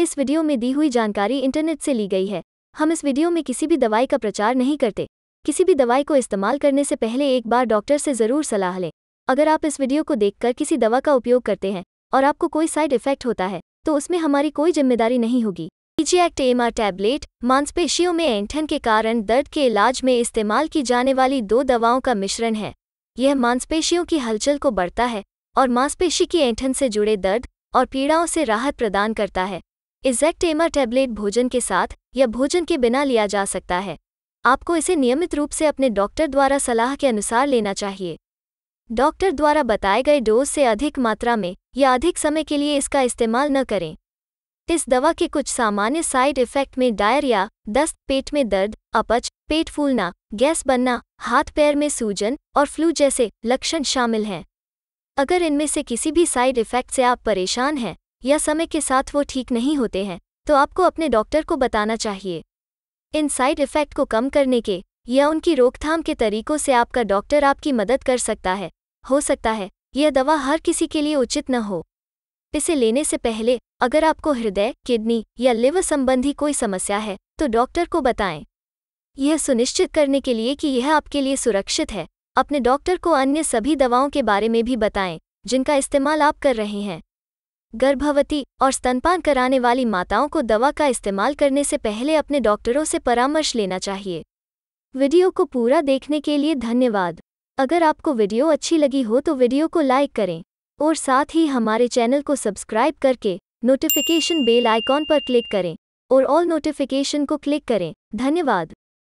इस वीडियो में दी हुई जानकारी इंटरनेट से ली गई है हम इस वीडियो में किसी भी दवाई का प्रचार नहीं करते किसी भी दवाई को इस्तेमाल करने से पहले एक बार डॉक्टर से ज़रूर सलाह लें अगर आप इस वीडियो को देखकर किसी दवा का उपयोग करते हैं और आपको कोई साइड इफेक्ट होता है तो उसमें हमारी कोई जिम्मेदारी नहीं होगी पीजीएक्ट एम आर टैबलेट मांसपेशियों में एंठन के कारण दर्द के इलाज में इस्तेमाल की जाने वाली दो दवाओं का मिश्रण है यह मांसपेशियों की हलचल को बढ़ता है और मांसपेशी की एंठन से जुड़े दर्द और पीड़ाओं से राहत प्रदान करता है इजेक्टेमा टैबलेट भोजन के साथ या भोजन के बिना लिया जा सकता है आपको इसे नियमित रूप से अपने डॉक्टर द्वारा सलाह के अनुसार लेना चाहिए डॉक्टर द्वारा बताए गए डोज से अधिक मात्रा में या अधिक समय के लिए इसका इस्तेमाल न करें इस दवा के कुछ सामान्य साइड इफेक्ट में डायरिया दस्त पेट में दर्द अपच पेट फूलना गैस बनना हाथ पैर में सूजन और फ्लू जैसे लक्षण शामिल हैं अगर इनमें से किसी भी साइड इफेक्ट से आप परेशान हैं या समय के साथ वो ठीक नहीं होते हैं तो आपको अपने डॉक्टर को बताना चाहिए इन साइड इफ़ेक्ट को कम करने के या उनकी रोकथाम के तरीकों से आपका डॉक्टर आपकी मदद कर सकता है हो सकता है यह दवा हर किसी के लिए उचित न हो इसे लेने से पहले अगर आपको हृदय किडनी या लिवर संबंधी कोई समस्या है तो डॉक्टर को बताएं यह सुनिश्चित करने के लिए कि यह आपके लिए सुरक्षित है अपने डॉक्टर को अन्य सभी दवाओं के बारे में भी बताएं जिनका इस्तेमाल आप कर रहे हैं गर्भवती और स्तनपान कराने वाली माताओं को दवा का इस्तेमाल करने से पहले अपने डॉक्टरों से परामर्श लेना चाहिए वीडियो को पूरा देखने के लिए धन्यवाद अगर आपको वीडियो अच्छी लगी हो तो वीडियो को लाइक करें और साथ ही हमारे चैनल को सब्सक्राइब करके नोटिफिकेशन बेल आइकॉन पर क्लिक करें और ऑल नोटिफिकेशन को क्लिक करें धन्यवाद